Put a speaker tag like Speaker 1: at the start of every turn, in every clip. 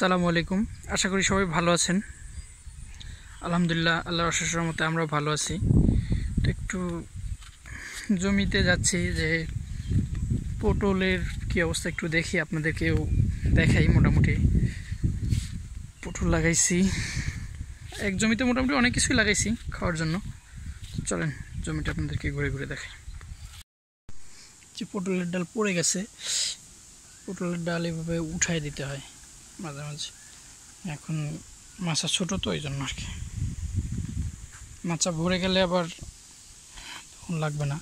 Speaker 1: সালামু আলাইকুম আশা করি সবাই ভালো আছেন আলহামদুলিল্লাহ আল্লাহ অশেষ রহমতে আমরা ভালো আছি তো একটু জমিতে যাচ্ছি যে পটলের কি অবস্থা একটু দেখি আপনাদেরকেও দেখাই মোটামুটি পটল লাগাইছি এক জমিতে মোটামুটি অনেক কিছুই লাগাইছি খাওয়ার জন্য চলেন জমিটা আপনাদেরকে ঘুরে ঘুরে দেখাই যে পটলের ডাল পড়ে গেছে পটলের ডাল এভাবে উঠাই দিতে হয় মাঝে মাঝে এখন মাছা ছোট তো ওই জন্য আর কি মাছা ভরে গেলে আবার তখন লাগবে না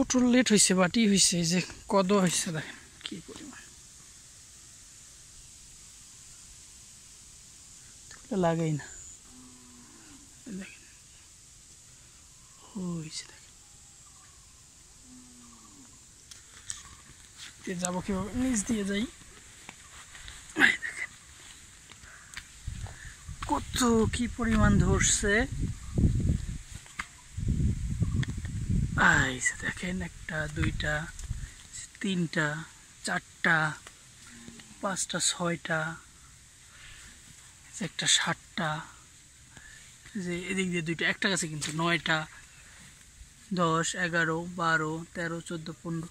Speaker 1: টোটো লেট হয়েছে বাটি হয়েছে যে কদ হয়েছে দেখেন কি পরিমাণ লাগাই না দেখেন হয়েছে দেখেন যাবো কীভাবে নিচ দিয়ে যাই কত কি পরিমাণ ধরছে আইসে দেখেন একটা দুইটা তিনটা চারটা পাঁচটা ছয়টা একটা সাতটা যে এদিক দিয়ে দুইটা একটা গাছে কিন্তু নয়টা দশ এগারো বারো তেরো চোদ্দো পনেরো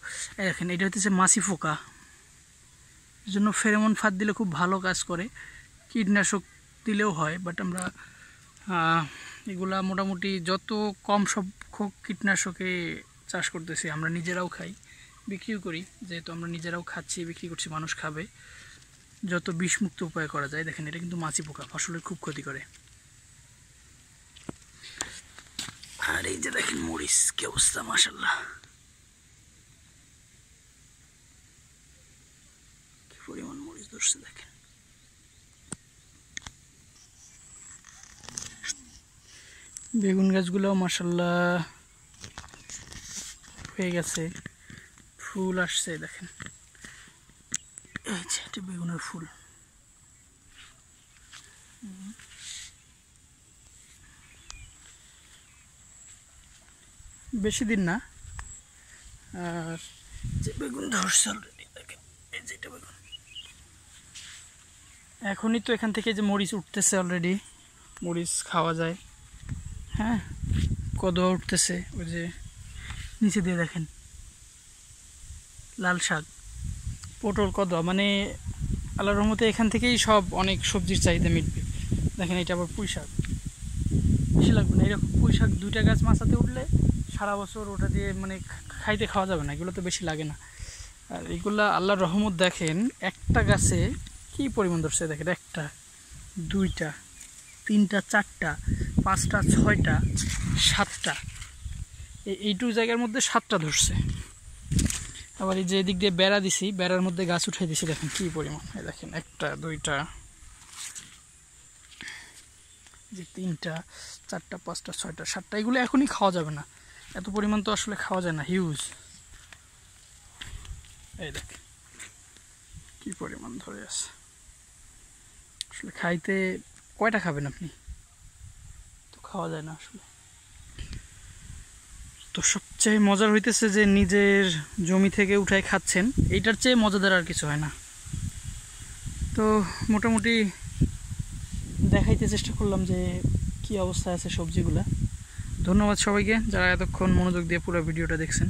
Speaker 1: দেখেন এটা হচ্ছে মাছি ফোকা জন্য ফেরেমন ফাঁদ দিলে খুব ভালো কাজ করে কীটনাশক দিলেও হয় বাট আমরা এগুলা মোটামুটি যত কম সংখ্যক কীটনাশকে চাষ করতেছি আমরা নিজেরাও খাই বিক্রিও করি যেহেতু আমরা নিজেরাও খাচ্ছি বিক্রি করছি মানুষ খাবে যত বিষমুক্ত উপায় করা যায় দেখেন এটা কিন্তু মাছি পোকা ফসলের খুব ক্ষতি করে আর এই যে দেখেন মরিচ কি অবস্থা মাসাল্লাহ পরিমাণ মরিচ ধরছে দেখেন বেগুন গাছগুলো মশাল্লা হয়ে গেছে ফুল আসছে দেখেন এই বেগুনের ফুল বেশি দিন না আর যে বেগুন ধরছে অলরেডি দেখেন এই বেগুন এখনই তো এখান থেকে যে মরিচ উঠতেছে অলরেডি মরিচ খাওয়া যায় হ্যাঁ কদোয়া উঠতেছে ওই যে নিচে দিয়ে দেখেন লাল শাক পটল কদোয়া মানে আল্লাহ রহমতে এখান থেকেই সব অনেক সবজির চাহিদা মিটবে দেখেন এটা আবার পুঁই শাক বেশি লাগবে না এরকম পুঁই শাক দুইটা গাছ মাছাতে উঠলে সারা বছর ওটা দিয়ে মানে খাইতে খাওয়া যাবে না এগুলো তো বেশি লাগে না আর এগুলো আল্লাহর রহমত দেখেন একটা গাছে কি পরিমাণ ধরছে দেখেন একটা দুইটা তিনটা চারটা পাঁচটা ছয়টা সাতটা এইটু জায়গার মধ্যে সাতটা ধরছে আবার এই যে এদিক দিয়ে বেড়া দিছি বেড়ার মধ্যে গাছ উঠাই দিছি দেখেন কী পরিমাণ এই দেখেন একটা দুইটা যে তিনটা চারটা পাঁচটা ছয়টা সাতটা এগুলো এখনই খাওয়া যাবে না এত পরিমাণ তো আসলে খাওয়া যায় না হিউজ এই দেখ কী পরিমাণ ধরে আছে আসলে খাইতে কয়টা খাবেন আপনি খাওয়া যায় না আসলে তো সবচেয়ে মজার হইতেছে যে নিজের জমি থেকে উঠায় খাচ্ছেন এইটার চেয়ে মজাদার আর কিছু হয় না তো মোটামুটি দেখাইতে চেষ্টা করলাম যে কি অবস্থা আছে সবজিগুলা ধন্যবাদ সবাইকে যারা এতক্ষণ মনোযোগ দিয়ে পুরো ভিডিওটা দেখছেন